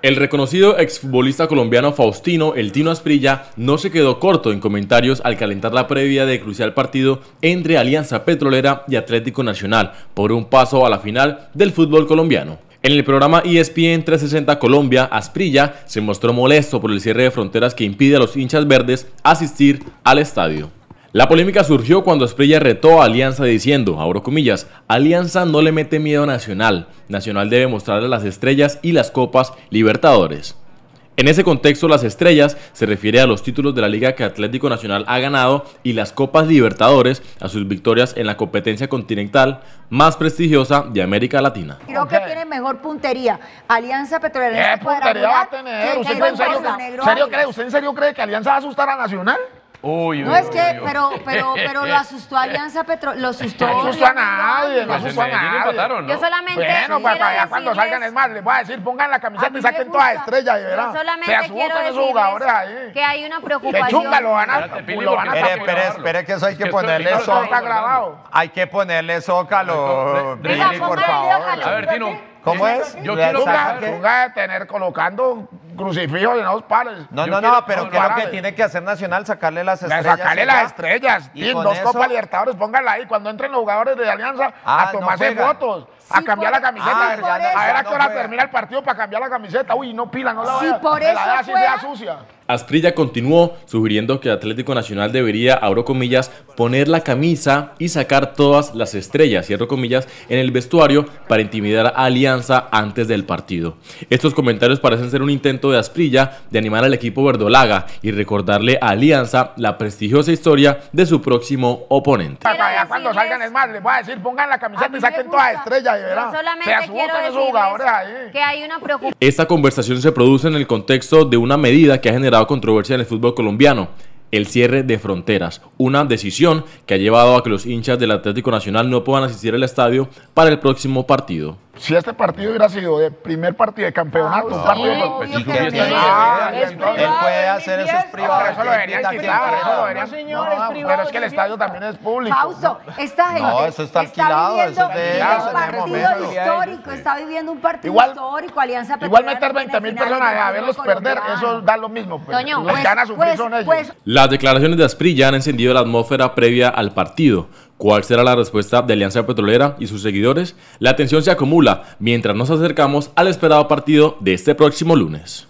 El reconocido exfutbolista colombiano Faustino El Tino Asprilla no se quedó corto en comentarios al calentar la previa de crucial partido entre Alianza Petrolera y Atlético Nacional por un paso a la final del fútbol colombiano. En el programa e ESPN 360 Colombia, Asprilla se mostró molesto por el cierre de fronteras que impide a los hinchas verdes asistir al estadio. La polémica surgió cuando Esprilla retó a Alianza diciendo, abro comillas, Alianza no le mete miedo a Nacional, Nacional debe mostrarle las estrellas y las copas Libertadores. En ese contexto, las estrellas se refiere a los títulos de la liga que Atlético Nacional ha ganado y las copas Libertadores a sus victorias en la competencia continental más prestigiosa de América Latina. Creo que tiene mejor puntería. Alianza Petrolera. ¿Qué ¿Usted en serio cree que Alianza va a asustar a Nacional? Uy, uy, no es que, pero, pero, pero lo asustó a Alianza Petro, lo asustó. No asustó a nadie, no asustó a nadie. Yo solamente bueno, para, cuando salgan es más, les voy a decir, pongan la camiseta y saquen toda estrella y verán. Yo solamente quiero esos Que hay una preocupación. Chunga lo van a, espere, que eso hay que ponerle zócalo. Hay que ponerle zócalo, Billy, por favor. A ver, Tino. ¿Cómo es? Yo quiero tener colocando crucifijo de dos pares. No, no, no, pero creo que tiene que hacer Nacional, sacarle las estrellas. sacarle las estrellas. Y dos copas Libertadores, pónganla ahí. Cuando entren los jugadores de Alianza, ah, a tomarse votos. a cambiar la camiseta. Ah, a ver, a qué hora termina el partido para cambiar la camiseta. Uy, no pila, no la sí, va, por eso la, sucia. Asprilla continuó sugiriendo que Atlético Nacional debería, abro comillas, poner la camisa y sacar todas las estrellas, cierro comillas, en el vestuario para intimidar a Alianza antes del partido. Estos comentarios parecen ser un intento de Asprilla de animar al equipo verdolaga y recordarle a Alianza la prestigiosa historia de su próximo oponente. Cuando salgan es más, les voy a decir, pongan la camiseta y saquen todas Que hay una Esta conversación se produce en el contexto de una medida que ha generado controversia en el fútbol colombiano el cierre de fronteras, una decisión que ha llevado a que los hinchas del Atlético Nacional no puedan asistir al estadio para el próximo partido si este partido hubiera sido de primer partido de campeonato, un partido él puede hacer esos privados. Eso lo debería alquilar. Pero es que el estadio también es público. Pauso, esta gente. No, eso está alquilado. Eso es Un partido histórico, está viviendo un partido histórico. Alianza Igual meter 20.000 mil personas a verlos perder, eso da lo mismo. Pues, los que ganas a son ellos. Pues. Las declaraciones de ya han encendido la atmósfera previa al partido. ¿Cuál será la respuesta de Alianza Petrolera y sus seguidores? La tensión se acumula mientras nos acercamos al esperado partido de este próximo lunes.